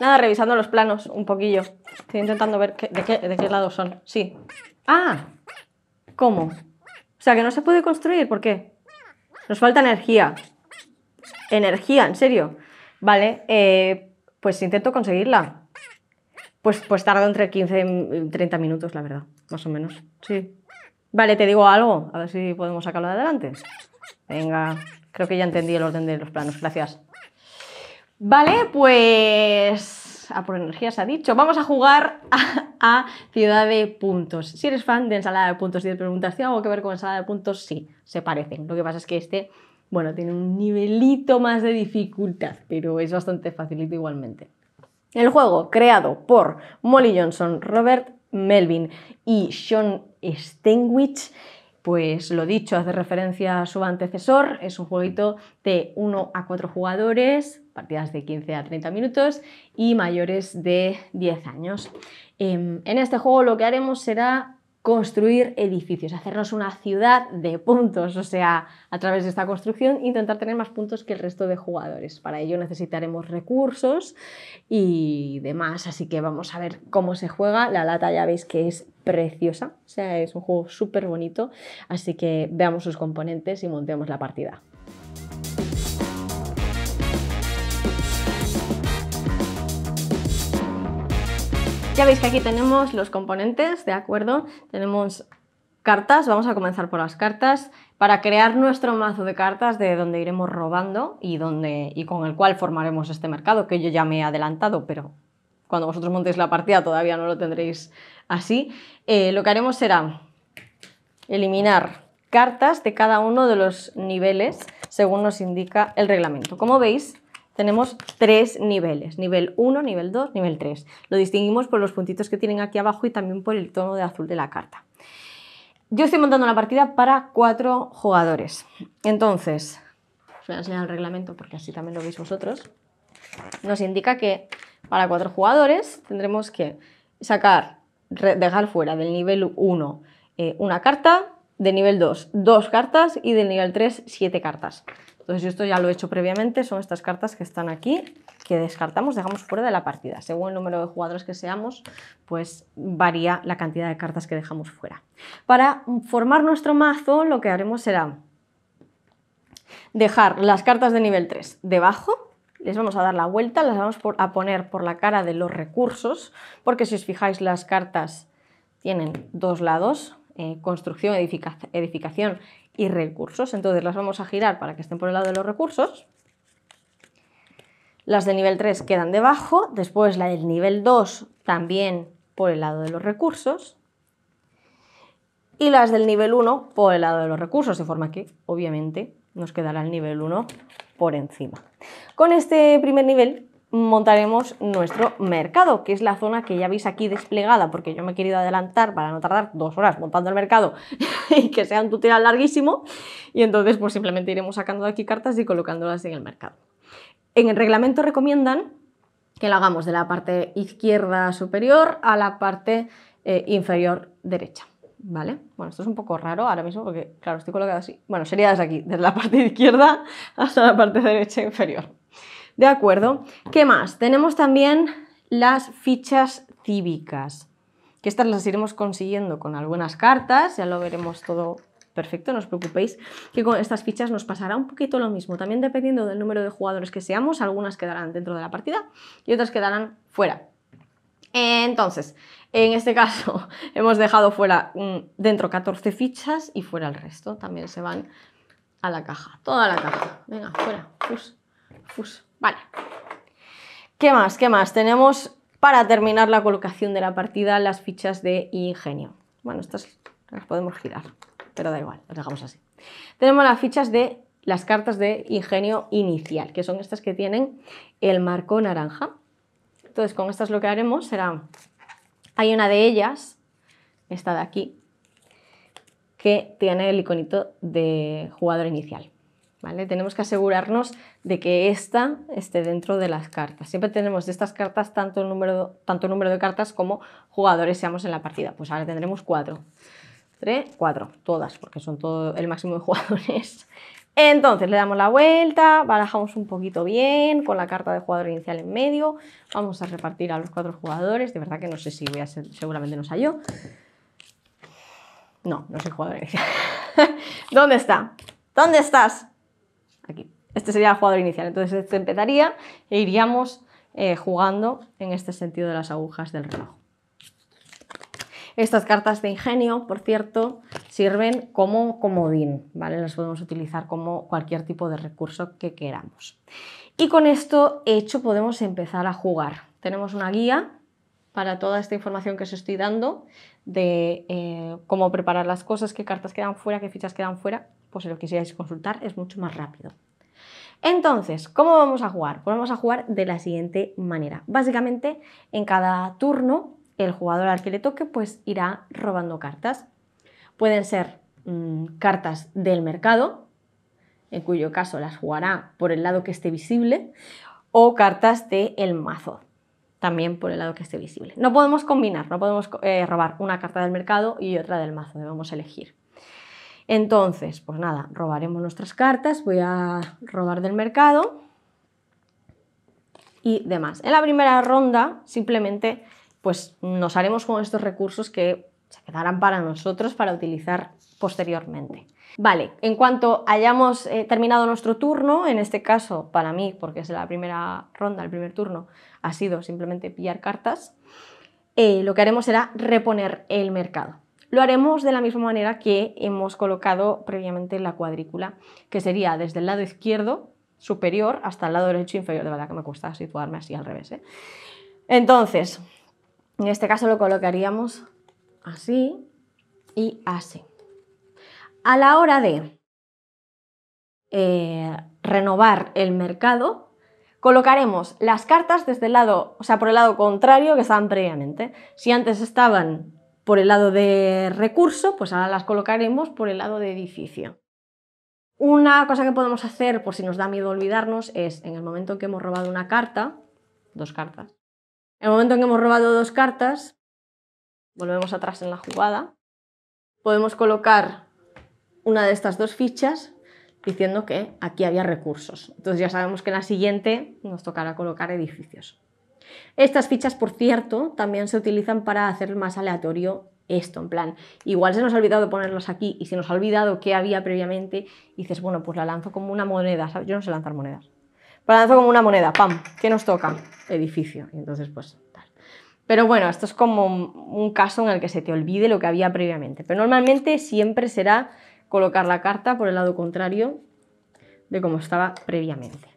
Nada, revisando los planos un poquillo. Estoy intentando ver de, qué, lado son. Sí. ¡Ah! ¿Cómo? O sea, que no se puede construir. ¿Por qué? Nos falta energía. Energía, en serio. Vale, eh, pues intento conseguirla. Pues, pues tardo entre 15 y 30 minutos, la verdad. Más o menos. Sí. Vale, te digo algo. A ver si podemos sacarlo de adelante. Venga, creo que ya entendí el orden de los planos. Gracias. Vale, pues a por energía se ha dicho. Vamos a jugar a, Ciudad de Puntos. Si eres fan de ensalada de puntos y preguntas, ¿tiene algo que ver con ensalada de puntos? Sí, se parecen. Lo que pasa es que este, bueno, tiene un nivelito más de dificultad, pero es bastante facilito igualmente. El juego, creado por Molly Johnson, Robert Melvin y Sean Stenwich, pues lo dicho, hace referencia a su antecesor, es un jueguito de 1 a 4 jugadores, partidas de 15 a 30 minutos y mayores de 10 años. Em, en este juego lo que haremos será construir edificios, hacernos una ciudad de puntos, o sea, a través de esta construcción intentar tener más puntos que el resto de jugadores. Para ello necesitaremos recursos y demás, así que vamos a ver cómo se juega. La lata ya veis que es preciosa, o sea, es un juego súper bonito, así que veamos sus componentes y montemos la partida. Ya veis que aquí tenemos los componentes, ¿de acuerdo? Tenemos cartas, vamos a comenzar por las cartas, para crear nuestro mazo de cartas de donde iremos robando y, con el cual formaremos este mercado, que yo ya me he adelantado, pero cuando vosotros montéis la partida todavía no lo tendréis así. Eh, lo que haremos será eliminar cartas de cada uno de los niveles según nos indica el reglamento. Como veis, tenemos tres niveles, nivel 1, nivel 2, nivel 3. Lo distinguimos por los puntitos que tienen aquí abajo y también por el tono de azul de la carta. Yo estoy montando una partida para cuatro jugadores. Entonces, os voy a enseñar el reglamento porque así también lo veis vosotros. Nos indica que para cuatro jugadores tendremos que sacar, dejar fuera del nivel 1 eh, una carta, de nivel 2 dos cartas y del nivel 3 siete cartas. Entonces yo esto ya lo he hecho previamente, son estas cartas que están aquí, que descartamos, dejamos fuera de la partida. Según el número de jugadores que seamos, pues varía la cantidad de cartas que dejamos fuera. Para formar nuestro mazo lo que haremos será dejar las cartas de nivel 3 debajo, les vamos a dar la vuelta, las vamos a poner por la cara de los recursos, porque si os fijáis las cartas tienen dos lados, eh, construcción, edificación y recursos. Entonces las vamos a girar para que estén por el lado de los recursos. Las del nivel 3 quedan debajo, después la del nivel 2 también por el lado de los recursos y las del nivel 1 por el lado de los recursos, de forma que obviamente nos quedará el nivel 1 por encima. Con este primer nivel montaremos nuestro mercado, que es la zona que ya veis aquí desplegada, porque yo me he querido adelantar para no tardar dos horas montando el mercado y que sea un tutorial larguísimo, y entonces pues simplemente iremos sacando de aquí cartas y colocándolas en el mercado. En el reglamento recomiendan que lo hagamos de la parte izquierda superior a la parte eh, inferior derecha. ¿Vale? Bueno, esto es un poco raro ahora mismo porque, claro, estoy colocado así. Bueno, sería desde aquí, desde la parte izquierda hasta la parte derecha inferior. ¿De acuerdo? ¿Qué más? Tenemos también las fichas cívicas, que estas las iremos consiguiendo con algunas cartas, ya lo veremos todo perfecto, no os preocupéis, que con estas fichas nos pasará un poquito lo mismo. También dependiendo del número de jugadores que seamos, algunas quedarán dentro de la partida y otras quedarán fuera. Entonces, en este caso hemos dejado fuera mm, dentro 14 fichas y fuera el resto. También se van a la caja, toda la caja. Venga, fuera, fus, fus. Vale. ¿Qué más? ¿Qué más? Tenemos para terminar la colocación de la partida las fichas de ingenio. Bueno, estas las podemos girar, pero da igual, las dejamos así. Tenemos las fichas de las cartas de ingenio inicial, que son estas que tienen el marco naranja. Entonces, con estas lo que haremos será, hay una de ellas, esta de aquí, que tiene el iconito de jugador inicial. Tenemos que asegurarnos de que esta esté dentro de las cartas. Siempre tenemos de estas cartas tanto número, tanto número de cartas como jugadores seamos en la partida. Pues ahora tendremos cuatro. Tres, cuatro, todas, porque son todo el máximo de jugadores. Entonces le damos la vuelta, barajamos un poquito bien con la carta de jugador inicial en medio. Vamos a repartir a los cuatro jugadores. De verdad que no sé si voy a ser, seguramente no soy yo. No, no soy jugador inicial. ¿Dónde está? ¿Dónde estás? aquí. Este sería el jugador inicial. Entonces esto empezaría e iríamos eh, jugando en este sentido de las agujas del reloj. Estas cartas de ingenio, por cierto, sirven como comodín, ¿vale? Las podemos utilizar como cualquier tipo de recurso que queramos. Y con esto hecho podemos empezar a jugar. Tenemos una guía para toda esta información que os estoy dando de eh, cómo preparar las cosas, qué cartas quedan fuera, qué fichas quedan fuera pues si lo quisierais consultar es mucho más rápido. Entonces, ¿cómo vamos a jugar? Pues vamos a jugar de la siguiente manera. Básicamente, en cada turno, el jugador al que le toque, pues irá robando cartas. Pueden ser mm, cartas del mercado, en cuyo caso las jugará por el lado que esté visible, o cartas del el mazo, también por el lado que esté visible. No podemos combinar, no podemos eh, robar una carta del mercado y otra del mazo, debemos elegir. Entonces, pues nada, robaremos nuestras cartas, voy a robar del mercado y demás. En la primera ronda simplemente pues nos haremos con estos recursos que se quedarán para nosotros para utilizar posteriormente. Vale, en cuanto hayamos eh, terminado nuestro turno, en este caso para mí, porque es la primera ronda, el primer turno, ha sido simplemente pillar cartas, eh, lo que haremos será reponer el mercado. Lo haremos de la misma manera que hemos colocado previamente la cuadrícula, que sería desde el lado izquierdo superior hasta el lado derecho inferior. De verdad que me cuesta situarme así al revés. ¿eh? Entonces, en este caso lo colocaríamos así y así. A la hora de eh, renovar el mercado, colocaremos las cartas desde el lado, o sea, por el lado contrario que estaban previamente. Si antes estaban por el lado de recurso, pues ahora las colocaremos por el lado de edificio. Una cosa que podemos hacer, por si nos da miedo olvidarnos, es en el momento en que hemos robado una carta, dos cartas, en el momento en que hemos robado dos cartas, volvemos atrás en la jugada, podemos colocar una de estas dos fichas diciendo que aquí había recursos. Entonces ya sabemos que en la siguiente nos tocará colocar edificios. Estas fichas, por cierto, también se utilizan para hacer más aleatorio esto, en plan, igual se nos ha olvidado ponerlas aquí y se nos ha olvidado qué había previamente y dices, bueno, pues la lanzo como una moneda, Yo no sé lanzar monedas. Pues la lanzo como una moneda, ¡pam! ¿Qué nos toca? Edificio. Y entonces, pues, tal. Pero bueno, esto es como un caso en el que se te olvide lo que había previamente. Pero normalmente siempre será colocar la carta por el lado contrario de como estaba previamente.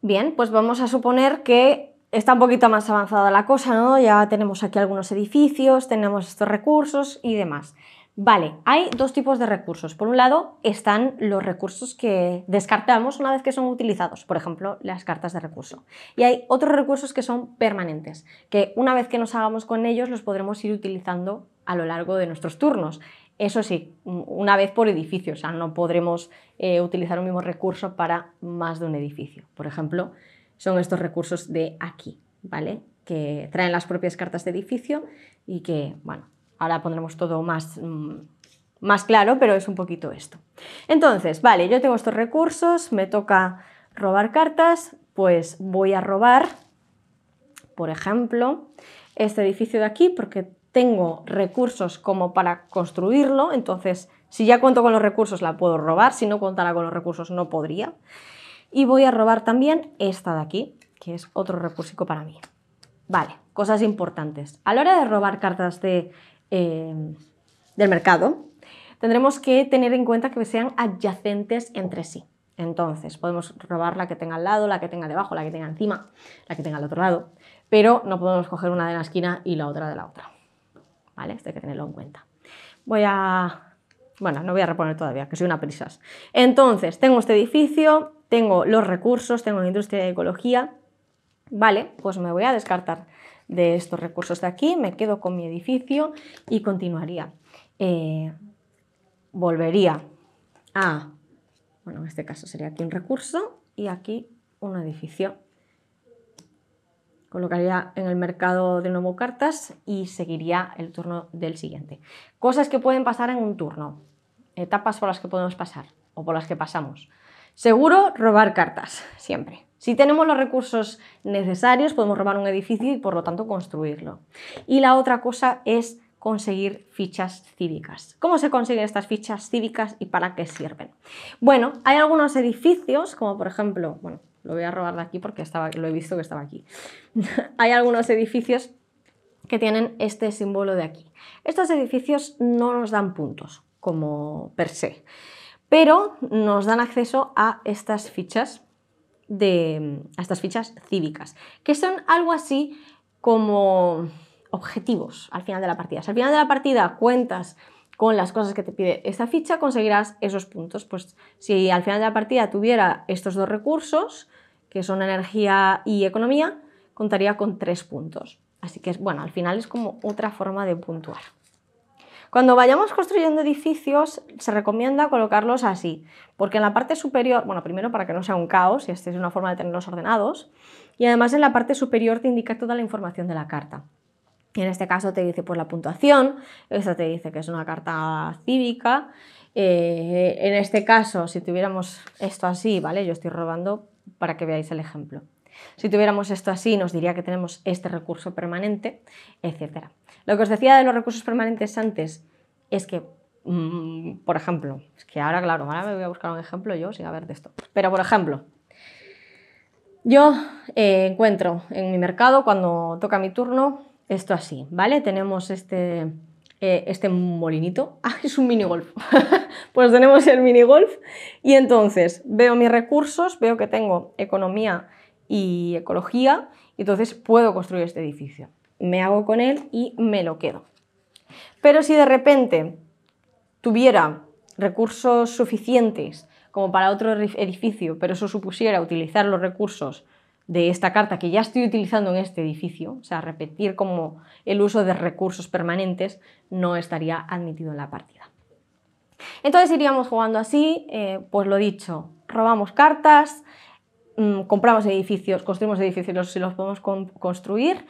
Bien, pues vamos a suponer que está un poquito más avanzada la cosa, ¿no? Ya tenemos aquí algunos edificios, tenemos estos recursos y demás. Vale, hay dos tipos de recursos. Por un lado están los recursos que descartamos una vez que son utilizados, por ejemplo, las cartas de recurso. Y hay otros recursos que son permanentes, que una vez que nos hagamos con ellos los podremos ir utilizando a lo largo de nuestros turnos. Eso sí, una vez por edificio, o sea, no podremos eh, utilizar un mismo recurso para más de un edificio. Por ejemplo, son estos recursos de aquí, ¿vale? Que traen las propias cartas de edificio y que, bueno, ahora pondremos todo más, mm, más claro, pero es un poquito esto. Entonces, vale, yo tengo estos recursos, me toca robar cartas, pues voy a robar, por ejemplo, este edificio de aquí, porque tengo recursos como para construirlo, entonces si ya cuento con los recursos la puedo robar, si no contara con los recursos no podría. Y voy a robar también esta de aquí, que es otro recursico para mí. Vale, cosas importantes. A la hora de robar cartas de, em, del mercado, tendremos que tener en cuenta que sean adyacentes entre sí. Entonces, podemos robar la que tenga al lado, la que tenga debajo, la que tenga encima, la que tenga al otro lado, pero no podemos coger una de la esquina y la otra de la otra. ¿Vale? Esto hay que tenerlo en cuenta. Voy a... Bueno, no voy a reponer todavía, que soy una prisas. Entonces, tengo este edificio, tengo los recursos, tengo la industria de ecología, vale, pues me voy a descartar de estos recursos de aquí, me quedo con mi edificio y continuaría. Eh, volvería a, bueno, en este caso sería aquí un recurso y aquí un edificio. Colocaría en el mercado de nuevo cartas y seguiría el turno del siguiente. Cosas que pueden pasar en un turno, etapas por las que podemos pasar o por las que pasamos. Seguro, robar cartas, siempre. Si tenemos los recursos necesarios, podemos robar un edificio y por lo tanto construirlo. Y la otra cosa es conseguir fichas cívicas. ¿Cómo se consiguen estas fichas cívicas y para qué sirven? Bueno, hay algunos edificios, como por ejemplo, bueno, lo voy a robar de aquí porque estaba, lo he visto que estaba aquí. hay algunos edificios que tienen este símbolo de aquí. Estos edificios no nos dan puntos como per se pero nos dan acceso a estas fichas de estas fichas cívicas, que son algo así como objetivos al final de la partida. Si al final de la partida cuentas con las cosas que te pide esta ficha, conseguirás esos puntos. Pues si al final de la partida tuviera estos dos recursos, que son energía y economía, contaría con tres puntos. Así que, bueno, al final es como otra forma de puntuar. Cuando vayamos construyendo edificios, se recomienda colocarlos así, porque en la parte superior, bueno, primero para que no sea un caos, y esta es una forma de tenerlos ordenados, y además en la parte superior te indica toda la información de la carta. Y en este caso te dice por pues, la puntuación, esta te dice que es una carta cívica, eh, en este caso, si tuviéramos esto así, ¿vale? Yo estoy robando para que veáis el ejemplo. Si tuviéramos esto así, nos diría que tenemos este recurso permanente, etcétera Lo que os decía de los recursos permanentes antes es que, mm, por ejemplo, es que ahora, claro, ahora me voy a buscar un ejemplo yo sin ver de esto. Pero, por ejemplo, yo eh, encuentro en mi mercado, cuando toca mi turno, esto así, ¿vale? Tenemos este, eh, este molinito. Ah, es un mini golf. pues tenemos el mini golf Y entonces veo mis recursos, veo que tengo economía y ecología, entonces puedo construir este edificio. Me hago con él y me lo quedo. Pero si de repente tuviera recursos suficientes como para otro edificio, pero eso supusiera utilizar los recursos de esta carta que ya estoy utilizando en este edificio, o sea, repetir como el uso de recursos permanentes, no estaría admitido en la partida. Entonces iríamos jugando así, eh, pues lo dicho, robamos cartas, Mm, compramos edificios, construimos edificios si los podemos construir.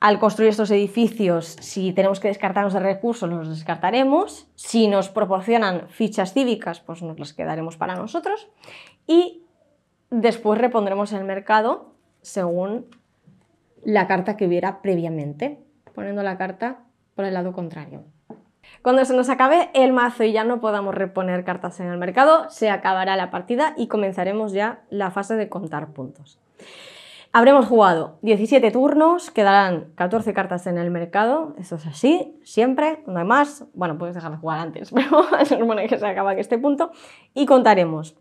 Al construir estos edificios, si tenemos que descartarnos de recursos, los descartaremos. Si nos proporcionan fichas cívicas, pues nos las quedaremos para nosotros. Y después repondremos en el mercado según la carta que hubiera previamente, poniendo la carta por el lado contrario. Cuando se nos acabe el mazo y ya no podamos reponer cartas en el mercado, se acabará la partida y comenzaremos ya la fase de contar puntos. Habremos jugado 17 turnos, quedarán 14 cartas en el mercado, eso es así, siempre, no hay más. Bueno, puedes dejar de jugar antes, pero se supone que se acaba este punto. Y contaremos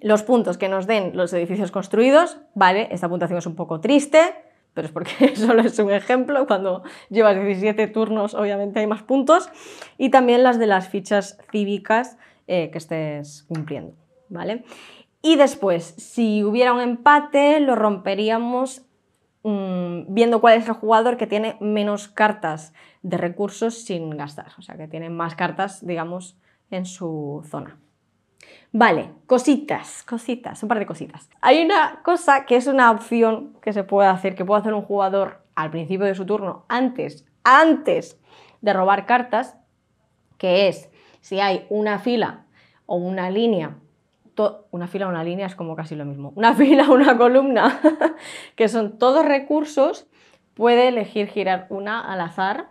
los puntos que nos den los edificios construidos, vale, esta puntuación es un poco triste, pero es porque solo es un ejemplo, cuando llevas 17 turnos obviamente hay más puntos, y también las de las fichas cívicas eh, que estés cumpliendo, ¿vale? Y después, si hubiera un empate, lo romperíamos mm, viendo cuál es el jugador que tiene menos cartas de recursos sin gastar, o sea, que tiene más cartas, digamos, en su zona. Vale, cositas, cositas, un par de cositas. Hay una cosa que es una opción que se puede hacer, que puede hacer un jugador al principio de su turno, antes, antes de robar cartas, que es si hay una fila o una línea, una fila o una línea es como casi lo mismo, una fila o una columna, que son todos recursos, puede elegir girar una al azar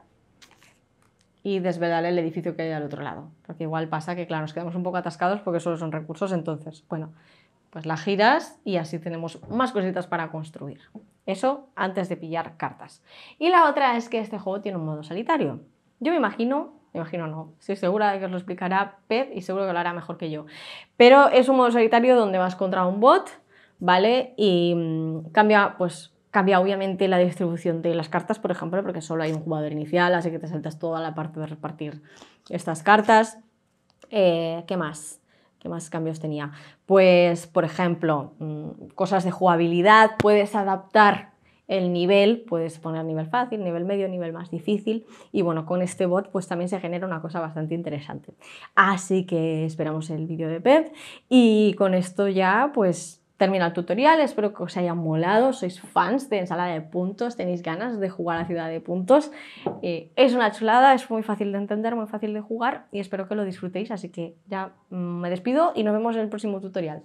y desvelar el edificio que hay al otro lado. Porque igual pasa que, claro, nos quedamos un poco atascados porque solo son recursos, entonces, bueno, pues la giras y así tenemos más cositas para construir. Eso antes de pillar cartas. Y la otra es que este juego tiene un modo solitario. Yo me imagino, me imagino no, estoy segura de que os lo explicará Pep y seguro que lo hará mejor que yo. Pero es un modo solitario donde vas contra un bot, ¿vale? Y mm, cambia, pues Cambia obviamente la distribución de las cartas, por ejemplo, porque solo hay un jugador inicial, así que te saltas toda la parte de repartir estas cartas. Eh, ¿Qué más? ¿Qué más cambios tenía? Pues, por ejemplo, mm, cosas de jugabilidad, puedes adaptar el nivel, puedes poner nivel fácil, nivel medio, nivel más difícil y bueno, con este bot pues también se genera una cosa bastante interesante. Así que esperamos el vídeo de Pep y con esto ya pues Termina el tutorial, espero que os haya molado, sois fans de ensalada de puntos, tenéis ganas de jugar a Ciudad de Puntos. Eh, es una chulada, es muy fácil de entender, muy fácil de jugar y espero que lo disfrutéis, así que ya me despido y nos vemos en el próximo tutorial.